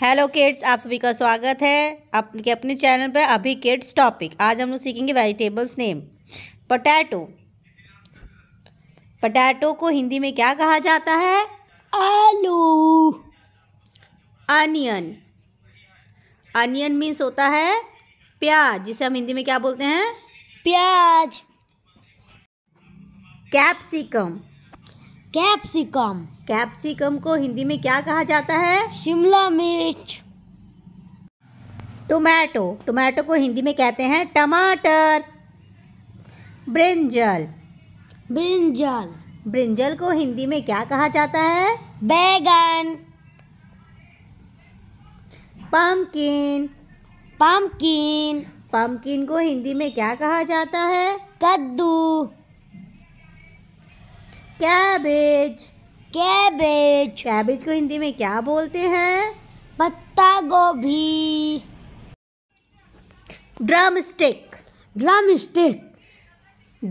hello kids आप सभी का स्वागत है आपके अपने चैनल पर अभी किड्स टॉपिक आज हम लोग सीखेंगे वेजिटेबल्स नेम पटैटो पटैटो को हिंदी में क्या कहा जाता है आलू अनियन अनियन मीन्स होता है प्याज जिसे हम हिंदी में क्या बोलते हैं प्याज कैप्सिकम कैप्सिकम कैप्सिकम को हिंदी में क्या कहा जाता है शिमला मिर्च टोमेटो टोमेटो को हिंदी में कहते हैं टमाटर ब्रिंजल ब्रिंजल ब्रिंजल को हिंदी में क्या कहा जाता है बैगन पम्पकिन पम्पकिन पम्पकिन को हिंदी में क्या कहा जाता है कद्दू कैबेज कैबेज कैबेज को हिंदी में क्या बोलते हैं पत्ता गोभी drumstick drumstick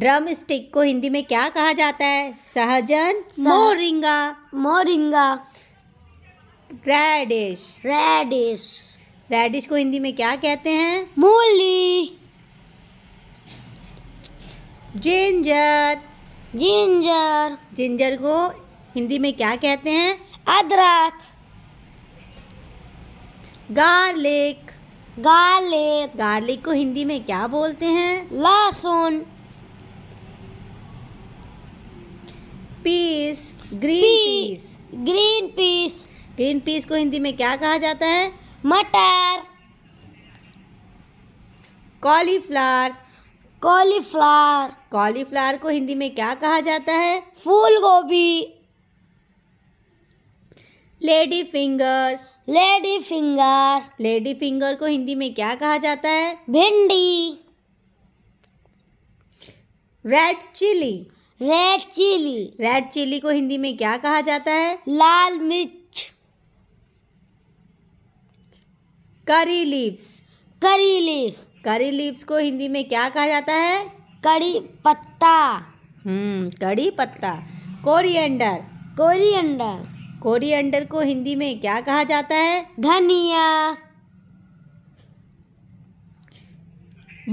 drumstick को हिंदी में क्या कहा जाता है सहजन सह... moringa moringa radish radish radish को हिंदी में क्या कहते हैं मूली जिंजर जिंजर जिंजर को हिंदी में क्या कहते हैं अदरक गार्लिक गार्लिक गार्लिक को हिंदी में क्या बोलते हैं लहसुन peas green peas green peas green peas को हिंदी में क्या कहा जाता है मटर कॉलीफ्लावर कॉलीफ्लावर कॉलीफ्लावर को हिंदी में क्या कहा जाता है फूल गोभी lady finger lady finger lady finger को हिंदी में क्या कहा जाता है भिंडी red chilli red chilli red chilli को हिंदी में क्या कहा जाता है लाल मिर्च curry leaves curry leaves curry leaves को हिंदी में क्या कहा जाता है कड़ी पत्ता हम्म कड़ी पत्ता कोरिएंडर कोरिएंडर कोरिएंडर को हिंदी में क्या कहा जाता है धनिया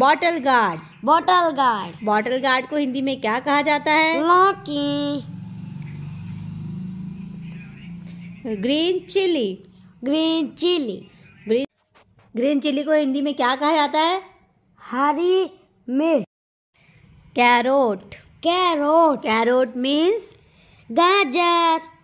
bottle gourd bottle gourd bottle gourd को हिंदी में क्या कहा जाता है लौकी green chilli green chilli green chilli को हिंदी में क्या कहा जाता है हरी मिर्च कैरोट कैरोट कैरोट मीन्स गाजर